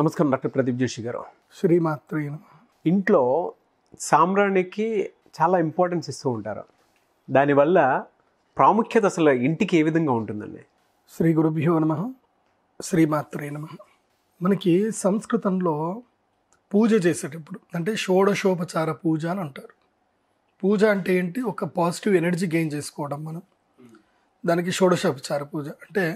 నమస్కారం డాక్టర్ ప్రదీప్ జోషి గారు శ్రీమాత్ర ఇంట్లో సామ్రాణికి చాలా ఇంపార్టెన్స్ ఇస్తూ ఉంటారు దానివల్ల ప్రాముఖ్యత అసలు ఇంటికి ఏ విధంగా ఉంటుందండి శ్రీ గురుభ్యో నమ శ్రీమాత్ర నమ మనకి సంస్కృతంలో పూజ చేసేటప్పుడు అంటే షోడశోపచార పూజ అని అంటారు పూజ అంటే ఏంటి ఒక పాజిటివ్ ఎనర్జీ గెయిన్ చేసుకోవడం మనం దానికి షోడశోపచార పూజ అంటే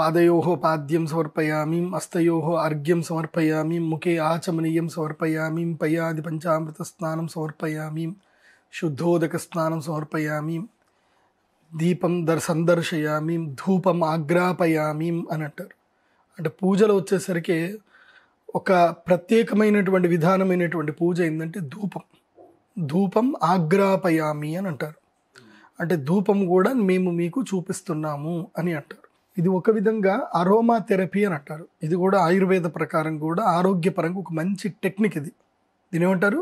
పాదయోహ పాద్యం సమర్పయామి హస్తయోహ అర్ఘ్యం సమర్పయామి ముఖే ఆచమనీయం సమర్పయామి పయాది పంచామృత స్నానం సమర్పయామి శుద్ధోదక స్నానం సమర్పయామి దీపం దర్ సందర్శయామి ధూపం ఆగ్రాపయామి అని అంటారు అంటే పూజలు వచ్చేసరికి ఒక ప్రత్యేకమైనటువంటి విధానమైనటువంటి పూజ ఏంటంటే ధూపం ధూపం ఆగ్రాపయామి అని అంటారు అంటే ధూపం కూడా మేము మీకు చూపిస్తున్నాము అని అంటారు ఇది ఒక విధంగా అరోమా థెరపీ అని అంటారు ఇది కూడా ఆయుర్వేద ప్రకారం కూడా ఆరోగ్యపరంగా ఒక మంచి టెక్నిక్ ఇది దీని ఏమంటారు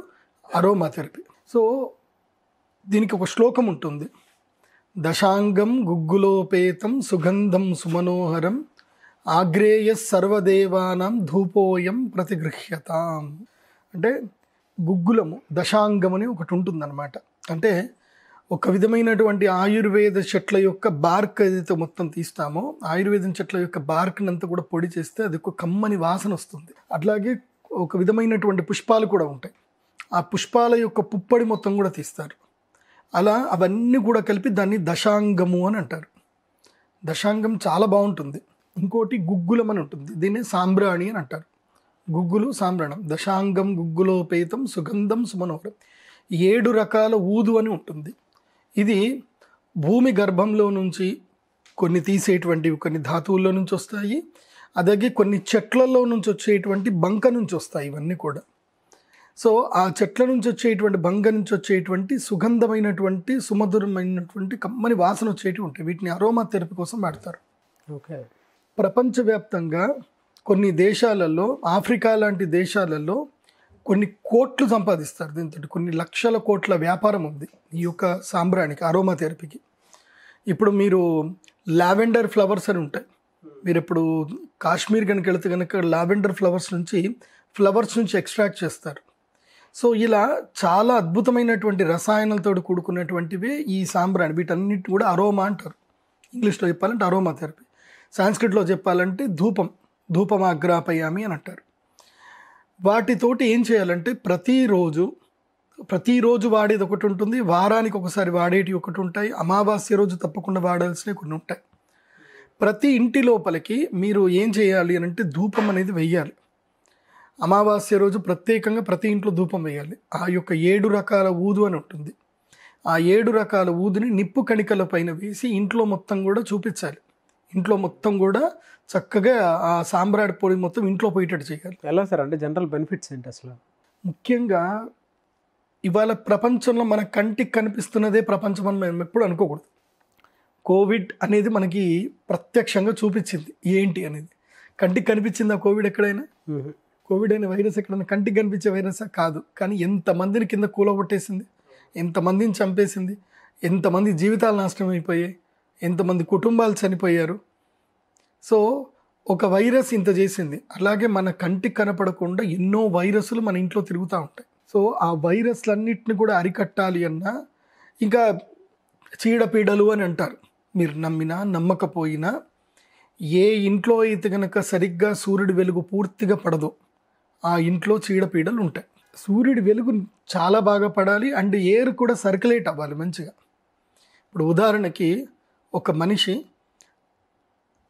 అరోమా థెరపీ సో దీనికి ఒక శ్లోకం ఉంటుంది దశాంగం గుగ్గులోపేతం సుగంధం సుమనోహరం ఆగ్రేయ సర్వదేవానం ధూపోయం ప్రతిగృహ్యతాం అంటే గుగ్గులము దశాంగం అని ఒకటి ఉంటుందన్నమాట అంటే ఒక విధమైనటువంటి ఆయుర్వేద చెట్ల యొక్క బార్క్ ఏదైతే మొత్తం తీస్తామో ఆయుర్వేదం చెట్ల యొక్క బార్క్ని కూడా పొడి చేస్తే అది ఒక కమ్మని వాసన వస్తుంది అట్లాగే ఒక విధమైనటువంటి పుష్పాలు కూడా ఉంటాయి ఆ పుష్పాల యొక్క పుప్పడి మొత్తం కూడా తీస్తారు అలా అవన్నీ కూడా కలిపి దాన్ని దశాంగము అని అంటారు దశాంగం చాలా బాగుంటుంది ఇంకోటి గుగ్గులం అని ఉంటుంది దీన్ని సాంబ్రాణి అని అంటారు గుగ్గులు సాంబ్రాణం దశాంగం గుగ్గులోపేతం సుగంధం సుమనోహరం ఏడు రకాల ఊదు అని ఉంటుంది ఇది భూమి గర్భంలో నుంచి కొన్ని తీసేటువంటివి కొన్ని ధాతువుల్లో నుంచి వస్తాయి అలాగే కొన్ని చెట్లలో నుంచి వచ్చేటువంటి బంక నుంచి వస్తాయి ఇవన్నీ కూడా సో ఆ చెట్ల నుంచి వచ్చేటువంటి బంక నుంచి వచ్చేటువంటి సుగంధమైనటువంటి సుమధురమైనటువంటి కమ్మని వాసన వచ్చేటి ఉంటాయి వీటిని అరోమా థెరపీ కోసం వాడతారు ఓకే ప్రపంచవ్యాప్తంగా కొన్ని దేశాలలో ఆఫ్రికా లాంటి దేశాలలో కొన్ని కోట్లు సంపాదిస్తారు దీంతో కొన్ని లక్షల కోట్ల వ్యాపారం ఉంది ఈ యొక్క సాంబ్రానికి అరోమా థెరపీకి ఇప్పుడు మీరు లావెండర్ ఫ్లవర్స్ అని ఉంటాయి మీరు ఇప్పుడు కాశ్మీర్ కనుక వెళితే కనుక లావెండర్ ఫ్లవర్స్ నుంచి ఫ్లవర్స్ నుంచి ఎక్స్ట్రాక్ట్ చేస్తారు సో ఇలా చాలా అద్భుతమైనటువంటి రసాయనాలతో కూడుకున్నటువంటివి ఈ సాంబ్రాణి వీటన్నిటి కూడా అరోమా అంటారు ఇంగ్లీష్లో చెప్పాలంటే అరోమా థెరపీ సాంస్క్రిట్లో చెప్పాలంటే ధూపం ధూపమాగ్రాపయామి అని అంటారు వాటితోటి ఏం చేయాలంటే ప్రతిరోజు ప్రతిరోజు వాడేది ఒకటి ఉంటుంది వారానికి ఒకసారి వాడేటివి ఒకటి ఉంటాయి అమావాస్య రోజు తప్పకుండా వాడాల్సినవి కొన్ని ఉంటాయి ప్రతి ఇంటి లోపలికి మీరు ఏం చేయాలి అని అంటే ధూపం అనేది వెయ్యాలి అమావాస్య రోజు ప్రత్యేకంగా ప్రతి ఇంట్లో ధూపం వేయాలి ఆ యొక్క ఏడు రకాల ఊదు అని ఉంటుంది ఆ ఏడు రకాల ఊదుని నిప్పు కణికల పైన వేసి ఇంట్లో మొత్తం కూడా చూపించాలి ఇంట్లో మొత్తం కూడా చక్కగా ఆ సాంబ్రాడ్ పొడి మొత్తం ఇంట్లో పోయేటట్టు చేయాలి ఎలా సార్ అంటే జనరల్ బెనిఫిట్స్ ఏంటి అసలు ముఖ్యంగా ఇవాళ ప్రపంచంలో మన కంటికి కనిపిస్తున్నదే ప్రపంచం అని మేము ఎప్పుడు అనుకోకూడదు కోవిడ్ అనేది మనకి ప్రత్యక్షంగా చూపించింది ఏంటి అనేది కంటికి కనిపించిందా కోవిడ్ ఎక్కడైనా కోవిడ్ అయిన వైరస్ ఎక్కడైనా కంటికి కనిపించే వైరసా కాదు కానీ ఎంతమందిని కింద కూలగొట్టేసింది ఎంతమందిని చంపేసింది ఎంతమంది జీవితాలు నాశనం అయిపోయాయి ఎంతమంది కుటుంబాలు చనిపోయారు సో ఒక వైరస్ ఇంత చేసింది అలాగే మన కంటికి కనపడకుండా ఎన్నో వైరస్లు మన ఇంట్లో తిరుగుతూ ఉంటాయి సో ఆ వైరస్లన్నింటిని కూడా అరికట్టాలి అన్నా ఇంకా చీడపీడలు అని అంటారు మీరు నమ్మినా నమ్మకపోయినా ఏ ఇంట్లో అయితే కనుక సరిగ్గా సూర్యుడి వెలుగు పూర్తిగా పడదో ఆ ఇంట్లో చీడపీడలు ఉంటాయి సూర్యుడి వెలుగు చాలా బాగా పడాలి అండ్ ఎయిర్ కూడా సర్క్యులేట్ అవ్వాలి మంచిగా ఇప్పుడు ఉదాహరణకి ఒక మనిషి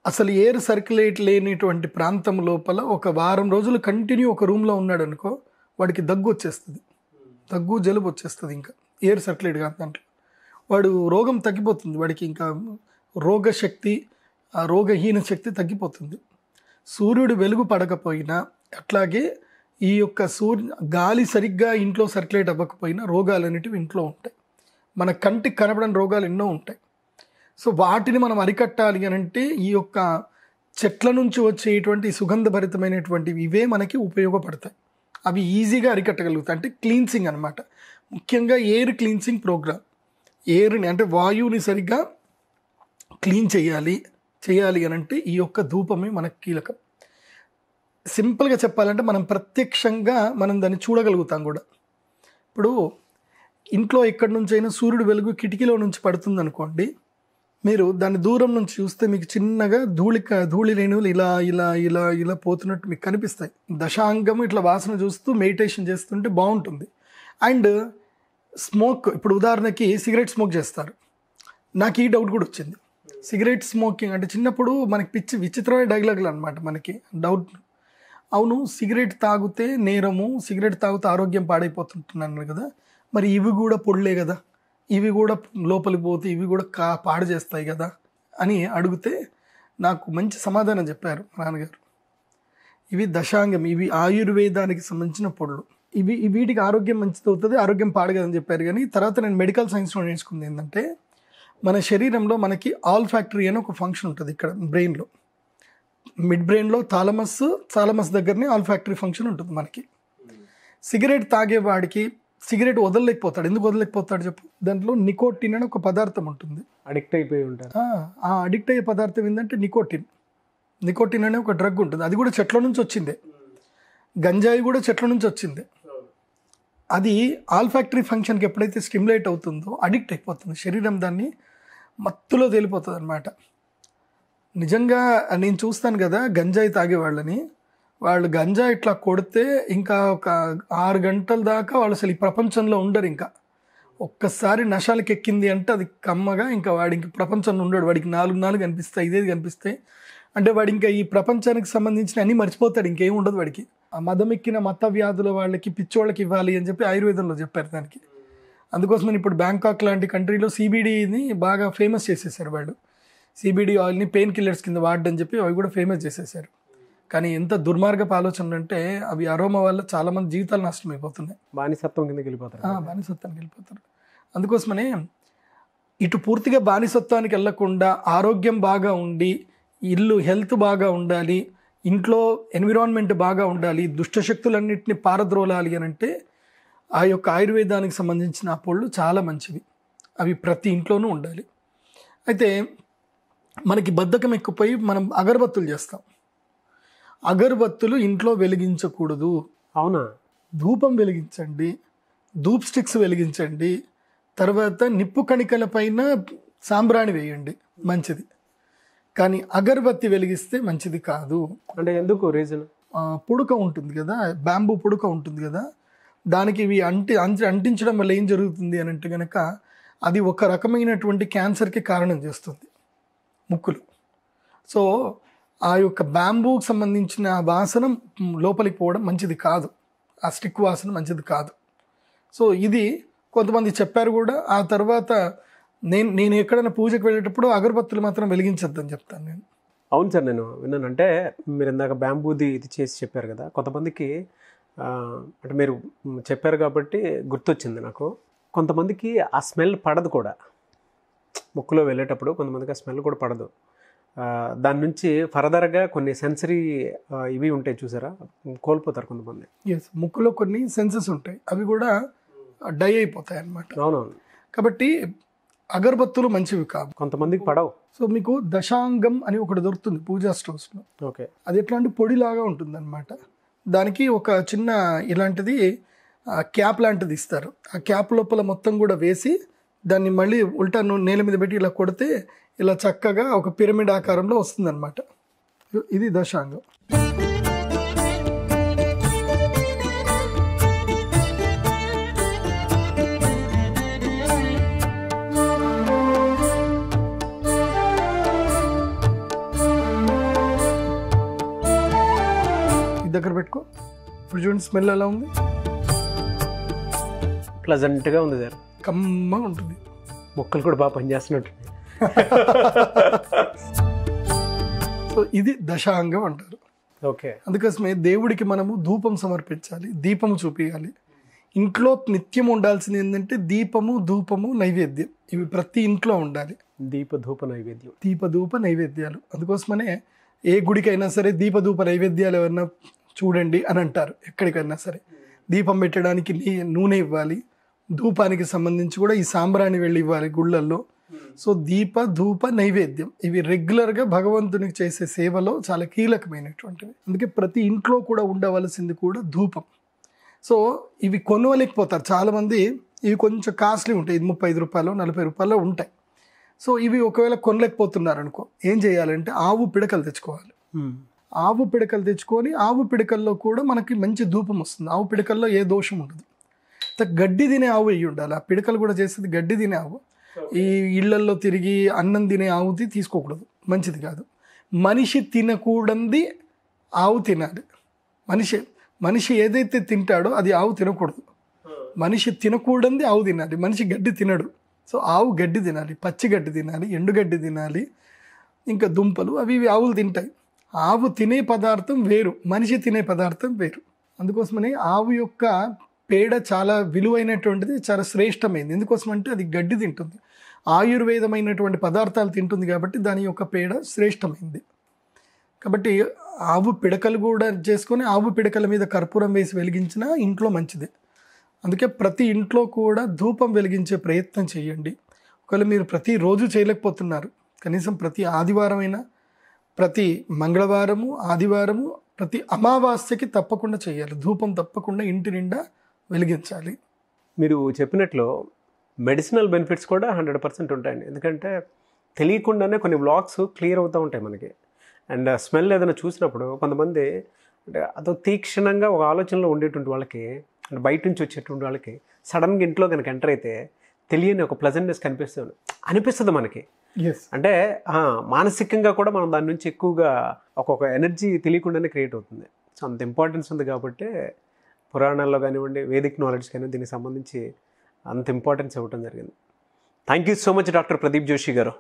అసలు ఎయిర్ సర్క్యులేట్ లేనిటువంటి ప్రాంతం లోపల ఒక వారం రోజులు కంటిన్యూ ఒక రూమ్లో ఉన్నాడు అనుకో వాడికి దగ్గు వచ్చేస్తుంది దగ్గు జలుబు వచ్చేస్తుంది ఇంకా ఎయిర్ సర్క్యులేట్ కాదు వాడు రోగం తగ్గిపోతుంది వాడికి ఇంకా రోగశక్తి రోగహీన శక్తి తగ్గిపోతుంది సూర్యుడు వెలుగు పడకపోయినా అట్లాగే ఈ యొక్క సూర్య గాలి సరిగ్గా ఇంట్లో సర్క్యులేట్ అవ్వకపోయినా రోగాలు అనేటివి ఇంట్లో ఉంటాయి మన కంటికి కనపడని రోగాలు ఎన్నో ఉంటాయి సో వాటిని మనం అరికట్టాలి అని అంటే ఈ యొక్క చెట్ల నుంచి వచ్చేటువంటి సుగంధభరితమైనటువంటివి ఇవే మనకి ఉపయోగపడతాయి అవి ఈజీగా అరికట్టగలుగుతాయి అంటే క్లీన్సింగ్ అనమాట ముఖ్యంగా ఎయిర్ క్లీన్సింగ్ ప్రోగ్రామ్ ఎయిర్ని అంటే వాయువుని సరిగ్గా క్లీన్ చేయాలి చేయాలి అని అంటే ఈ యొక్క ధూపమే మనకు కీలకం సింపుల్గా చెప్పాలంటే మనం ప్రత్యక్షంగా మనం దాన్ని చూడగలుగుతాం కూడా ఇప్పుడు ఇంట్లో ఎక్కడి నుంచైనా సూర్యుడు వెలుగు కిటికీలో నుంచి పడుతుంది అనుకోండి మీరు దాన్ని దూరం నుంచి చూస్తే మీకు చిన్నగా ధూళిక ధూళి రేణువులు ఇలా ఇలా ఇలా ఇలా పోతున్నట్టు మీకు కనిపిస్తాయి దశాంగం ఇట్లా వాసన చూస్తూ మెడిటేషన్ చేస్తుంటే బాగుంటుంది అండ్ స్మోక్ ఇప్పుడు ఉదాహరణకి సిగరెట్ స్మోక్ చేస్తారు నాకు ఈ డౌట్ కూడా వచ్చింది సిగరెట్ స్మోకింగ్ అంటే చిన్నప్పుడు మనకి పిచ్చి విచిత్రమైన డైలాగులు అనమాట మనకి డౌట్ అవును సిగరెట్ తాగితే నేరము సిగరెట్ తాగితే ఆరోగ్యం పాడైపోతుంటున్నాను కదా మరి ఇవి కూడా పొడలే కదా ఇవి కూడా లోపలికి పోతే ఇవి కూడా కా పాడు చేస్తాయి కదా అని అడిగితే నాకు మంచి సమాధానం చెప్పారు నాన్నగారు ఇవి దశాంగం ఇవి ఆయుర్వేదానికి సంబంధించిన పొడులు ఇవి వీటికి ఆరోగ్యం మంచిది అవుతుంది ఆరోగ్యం పాడగదని చెప్పారు కానీ తర్వాత నేను మెడికల్ సైన్స్లో నేర్చుకుంది ఏంటంటే మన శరీరంలో మనకి ఆల్ ఫ్యాక్టరీ అని ఒక ఫంక్షన్ ఉంటుంది ఇక్కడ బ్రెయిన్లో మిడ్ బ్రెయిన్లో థాలమస్ థాలమస్ దగ్గరనే ఆల్ ఫ్యాక్టరీ ఫంక్షన్ ఉంటుంది మనకి సిగరెట్ hmm. తాగేవాడికి సిగరెట్ వదలలేకపోతాడు ఎందుకు వదలలేకపోతాడు చెప్పు దాంట్లో నికోటిన్ అని ఒక పదార్థం ఉంటుంది అడిక్ట్ అయిపోయి ఉంటాడు ఆ అడిక్ట్ అయ్యే పదార్థం ఏంటంటే నికోటిన్ నికోటిన్ అనే ఒక డ్రగ్ ఉంటుంది అది కూడా చెట్ల నుంచి వచ్చిందే గంజాయి కూడా చెట్ల నుంచి వచ్చిందే అది ఆల్ఫాక్టరీ ఫంక్షన్కి ఎప్పుడైతే స్టిమ్యులేట్ అవుతుందో అడిక్ట్ అయిపోతుంది శరీరం దాన్ని మత్తులో తేలిపోతుంది అనమాట నిజంగా నేను చూస్తాను కదా గంజాయి తాగేవాళ్ళని వాళ్ళు గంజా ఇట్లా కొడితే ఇంకా ఒక ఆరు గంటల దాకా వాళ్ళు అసలు ఈ ప్రపంచంలో ఉండరు ఇంకా ఒక్కసారి నషాలకి ఎక్కింది అంటే అది కమ్మగా ఇంకా వాడి ఇంక ప్రపంచంలో ఉండడు వాడికి నాలుగు నాలుగు కనిపిస్తాయి ఇదేది కనిపిస్తాయి అంటే వాడు ఇంకా ఈ ప్రపంచానికి సంబంధించిన అన్నీ మర్చిపోతాడు ఇంకేం ఉండదు వాడికి ఆ మదం ఎక్కిన మత వ్యాధుల వాళ్ళకి పిచ్చోళ్ళకి ఇవ్వాలి అని చెప్పి ఆయుర్వేదంలో చెప్పారు దానికి అందుకోసమని ఇప్పుడు బ్యాంకాక్ లాంటి కంట్రీలో సిబిడిని బాగా ఫేమస్ చేసేసారు వాళ్ళు సిబిడి ఆయిల్ని పెయిన్ కిల్లర్స్ కింద వాడడం చెప్పి అవి కూడా ఫేమస్ చేసేసారు కానీ ఎంత దుర్మార్గపు ఆలోచనలు అంటే అవి అరోమా వల్ల చాలా మంది జీవితాలు నష్టం అయిపోతున్నాయి బానిసత్వం కిందకి వెళ్ళిపోతారు బానిసత్వానికి వెళ్ళిపోతారు అందుకోసమనే ఇటు పూర్తిగా బానిసత్వానికి వెళ్లకుండా ఆరోగ్యం బాగా ఉండి ఇల్లు హెల్త్ బాగా ఉండాలి ఇంట్లో ఎన్విరాన్మెంట్ బాగా ఉండాలి దుష్టశక్తులన్నింటినీ పారద్రోలాలి అని అంటే ఆ యొక్క ఆయుర్వేదానికి సంబంధించిన పొళ్ళు చాలా మంచివి అవి ప్రతి ఇంట్లోనూ ఉండాలి అయితే మనకి బద్ధకం ఎక్కువపోయి మనం అగరబత్తులు చేస్తాం అగరబత్తులు ఇంట్లో వెలిగించకూడదు అవునా ధూపం వెలిగించండి ధూప్ స్టిక్స్ వెలిగించండి తర్వాత నిప్పు కణికల పైన సాంబ్రాణి వేయండి మంచిది కానీ అగరబత్తి వెలిగిస్తే మంచిది కాదు అంటే ఎందుకు రీజన్ పుడక ఉంటుంది కదా బ్యాంబూ పుడక ఉంటుంది కదా దానికి ఇవి అంటి అంటించడం వల్ల ఏం జరుగుతుంది అని అంటే కనుక అది ఒక రకమైనటువంటి క్యాన్సర్కి కారణం చేస్తుంది ముక్కులు సో ఆ యొక్క బ్యాంబూకి సంబంధించిన వాసన లోపలికి పోవడం మంచిది కాదు ఆ స్టిక్ వాసన మంచిది కాదు సో ఇది కొంతమంది చెప్పారు కూడా ఆ తర్వాత నేను నేను ఎక్కడైనా పూజకు వెళ్ళేటప్పుడు అగరబత్తులు మాత్రం వెలిగించొద్దని చెప్తాను నేను అవును సార్ నేను విన్నాను అంటే మీరు ఇందాక బ్యాంబూది ఇది చేసి చెప్పారు కదా కొంతమందికి అంటే మీరు చెప్పారు కాబట్టి గుర్తొచ్చింది నాకు కొంతమందికి ఆ స్మెల్ పడదు కూడా ముక్కులో వెళ్ళేటప్పుడు కొంతమందికి ఆ స్మెల్ కూడా పడదు దాని నుంచి ఫర్దర్గా కొన్ని సెన్సరీ ఇవి ఉంటాయి చూసారా కోల్పోతారు కొంతమంది ఎస్ ముక్కులో కొన్ని సెన్సెస్ ఉంటాయి అవి కూడా డై అయిపోతాయి అనమాట అవునవును కాబట్టి అగరబత్తులు మంచివి కావు కొంతమందికి పడవు సో మీకు దశాంగం అని ఒకటి దొరుకుతుంది పూజా స్టోర్స్లో ఓకే అది ఎట్లాంటి పొడిలాగా ఉంటుంది అనమాట దానికి ఒక చిన్న ఇలాంటిది క్యాప్ లాంటిది ఇస్తారు ఆ క్యాప్ లోపల మొత్తం కూడా వేసి దాన్ని మళ్ళీ ఉల్టా నేల మీద పెట్టి ఇలా కొడితే ఇలా చక్కగా ఒక పిరమిడ్ ఆకారంలో వస్తుందన్నమాట ఇది దశాంగం దగ్గర పెట్టుకో ఇప్పుడు చూడండి స్మెల్ ఎలా ఉంది ప్లజెంట్గా ఉంది సార్ కమ్మగా ఉంటుంది మొక్కలు కూడా బాగా పనిచేస్తున్నట్టు సో ఇది దశాంగం అంటారు ఓకే అందుకోసమే దేవుడికి మనము ధూపం సమర్పించాలి దీపము చూపించాలి ఇంట్లో నిత్యం ఉండాల్సింది ఏంటంటే దీపము ధూపము నైవేద్యం ఇవి ప్రతి ఇంట్లో ఉండాలి దీపధూప నైవేద్యం దీపధూప నైవేద్యాలు అందుకోసమనే ఏ గుడికైనా సరే దీపధూప నైవేద్యాలు ఏమన్నా చూడండి అని అంటారు ఎక్కడికైనా సరే దీపం పెట్టడానికి నూనె ఇవ్వాలి ధూపానికి సంబంధించి కూడా ఈ సాంబ్రాన్ని వెళ్ళి ఇవ్వాలి గుళ్ళల్లో Hmm. సో దీప ధూప నైవేద్యం ఇవి రెగ్యులర్గా భగవంతునికి చేసే సేవలో చాలా కీలకమైనటువంటివి అందుకే ప్రతి ఇంట్లో కూడా ఉండవలసింది కూడా ధూపం సో ఇవి కొనవలేకపోతారు చాలామంది ఇవి కొంచెం కాస్ట్లీ ఉంటాయి ఇది ముప్పై ఐదు రూపాయలు నలభై రూపాయలు ఉంటాయి సో ఇవి ఒకవేళ కొనలేకపోతున్నారు అనుకో ఏం చేయాలంటే ఆవు పిడకలు తెచ్చుకోవాలి hmm. ఆవు పిడకలు తెచ్చుకొని ఆవు పిడకల్లో కూడా మనకి మంచి ధూపం వస్తుంది ఆవు పిడకల్లో ఏ దోషం ఉండదు గడ్డి తినే ఆవు ఇవి ఉండాలి ఆ పిడకలు కూడా చేసేది గడ్డి తినే ఆవు ఈ ఇళ్లల్లో తిరిగి అన్నం తినే ఆవుతి తీసుకోకూడదు మంచిది కాదు మనిషి తినకూడంది ఆవు తినాలి మనిషి మనిషి ఏదైతే తింటాడో అది ఆవు తినకూడదు మనిషి తినకూడంది ఆవు తినాలి మనిషి గడ్డి తినడు సో ఆవు గడ్డి తినాలి పచ్చి గడ్డి తినాలి ఎండుగడ్డి తినాలి ఇంకా దుంపలు అవి ఆవులు తింటాయి ఆవు తినే పదార్థం వేరు మనిషి తినే పదార్థం వేరు అందుకోసమని ఆవు యొక్క పేడ చాలా విలువైనటువంటిది చాలా శ్రేష్టమైంది ఎందుకోసం అంటే అది గడ్డి తింటుంది ఆయుర్వేదమైనటువంటి పదార్థాలు తింటుంది కాబట్టి దాని యొక్క పేడ శ్రేష్టమైంది కాబట్టి ఆవు పిడకలు కూడా చేసుకొని ఆవు పిడకల మీద కర్పూరం వేసి వెలిగించినా ఇంట్లో మంచిదే అందుకే ప్రతి ఇంట్లో కూడా ధూపం వెలిగించే ప్రయత్నం చేయండి ఒకవేళ మీరు ప్రతిరోజు చేయలేకపోతున్నారు కనీసం ప్రతి ఆదివారమైనా ప్రతి మంగళవారము ఆదివారము ప్రతి అమావాస్యకి తప్పకుండా చేయాలి ధూపం తప్పకుండా ఇంటి నిండా వెలిగించాలి మీరు చెప్పినట్లు మెడిసినల్ బెనిఫిట్స్ కూడా హండ్రెడ్ పర్సెంట్ ఉంటాయండి ఎందుకంటే తెలియకుండానే కొన్ని బ్లాక్స్ క్లియర్ అవుతూ ఉంటాయి మనకి అండ్ స్మెల్ ఏదైనా చూసినప్పుడు కొంతమంది అంటే అదో తీక్షణంగా ఒక ఆలోచనలో ఉండేటువంటి వాళ్ళకి అంటే బయట నుంచి వచ్చేటువంటి వాళ్ళకి సడన్గా ఇంట్లో కనుక ఎంటర్ అయితే తెలియని ఒక ప్లజెంట్నెస్ కనిపిస్తుంది అనిపిస్తుంది మనకి అంటే మానసికంగా కూడా మనం దాని నుంచి ఎక్కువగా ఒక్కొక్క ఎనర్జీ తెలియకుండానే క్రియేట్ అవుతుంది సో అంత ఇంపార్టెన్స్ ఉంది కాబట్టి పురాణాల్లో కానివ్వండి వేదిక్ నాలెడ్జ్ కానీ దీనికి సంబంధించి అంత ఇంపార్టెన్స్ ఇవ్వటం జరిగింది thank you so much doctor Pradeep Joshi గారు